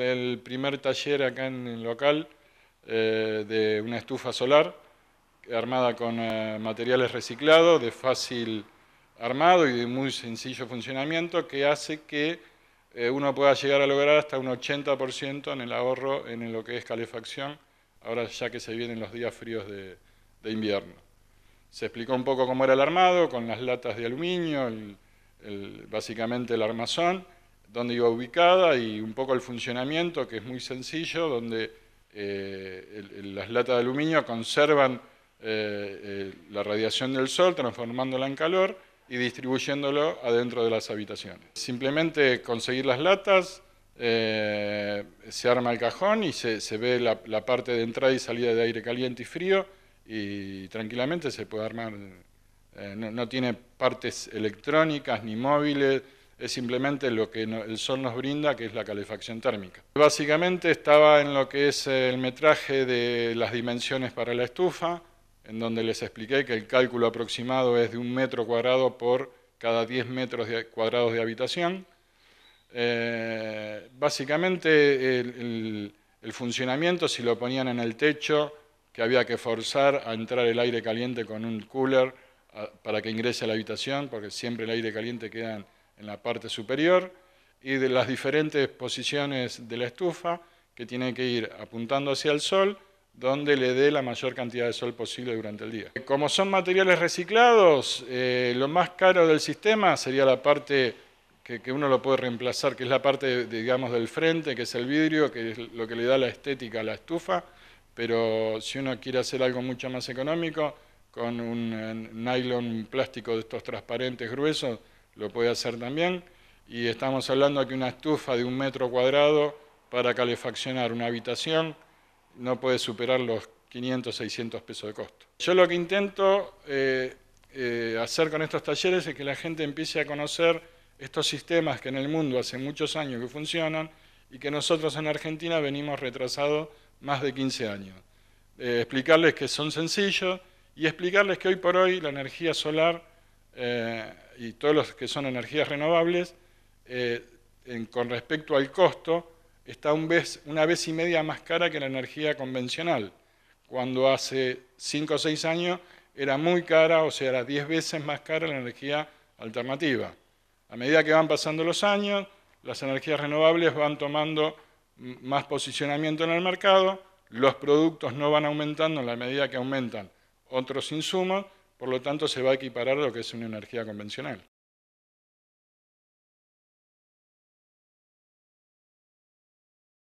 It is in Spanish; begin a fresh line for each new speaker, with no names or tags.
el primer taller acá en el local eh, de una estufa solar armada con eh, materiales reciclados, de fácil armado y de muy sencillo funcionamiento, que hace que eh, uno pueda llegar a lograr hasta un 80% en el ahorro en lo que es calefacción, ahora ya que se vienen los días fríos de, invierno. Se explicó un poco cómo era el armado, con las latas de aluminio, básicamente el armazón, donde iba ubicada y un poco el funcionamiento, que es muy sencillo, donde eh, las latas de aluminio conservan eh, eh, la radiación del sol, transformándola en calor y distribuyéndolo adentro de las habitaciones. Simplemente conseguir las latas, se arma el cajón y se, ve la, parte de entrada y salida de aire caliente y frío y tranquilamente se puede armar. no, tiene partes electrónicas ni móviles, es simplemente lo que el sol nos brinda, que es la calefacción térmica. Básicamente estaba en lo que es el metraje de las dimensiones para la estufa, en donde les expliqué que el cálculo aproximado es de un metro cuadrado por cada 10 metros cuadrados de habitación. Eh, básicamente el, el funcionamiento, si lo ponían en el techo, que había que forzar a entrar el aire caliente con un cooler para que ingrese a la habitación, porque siempre el aire caliente queda en la parte superior y de las diferentes posiciones de la estufa que tiene que ir apuntando hacia el sol donde le dé la mayor cantidad de sol posible durante el día. Como son materiales reciclados, eh, lo más caro del sistema sería la parte que, uno lo puede reemplazar, que es la parte, digamos, del frente, que es el vidrio, que es lo que le da la estética a la estufa, pero si uno quiere hacer algo mucho más económico, con un eh, nylon plástico de estos transparentes gruesos, lo puede hacer también. Y estamos hablando de que una estufa de un metro cuadrado para calefaccionar una habitación no puede superar los 500, 600 pesos de costo. Yo lo que intento eh, eh, hacer con estos talleres es que la gente empiece a conocer estos sistemas que en el mundo hace muchos años que funcionan y que nosotros en Argentina venimos retrasados más de 15 años. Eh, explicarles que son sencillos y explicarles que hoy por hoy la energía solar eh, y todos los que son energías renovables, eh, con respecto al costo, está una vez y media más cara que la energía convencional, cuando hace 5 o 6 años era muy cara, o sea, era 10 veces más cara la energía alternativa. A medida que van pasando los años, las energías renovables van tomando más posicionamiento en el mercado, los productos no van aumentando en la medida que aumentan otros insumos, por lo tanto, se va a equiparar lo que es una energía convencional.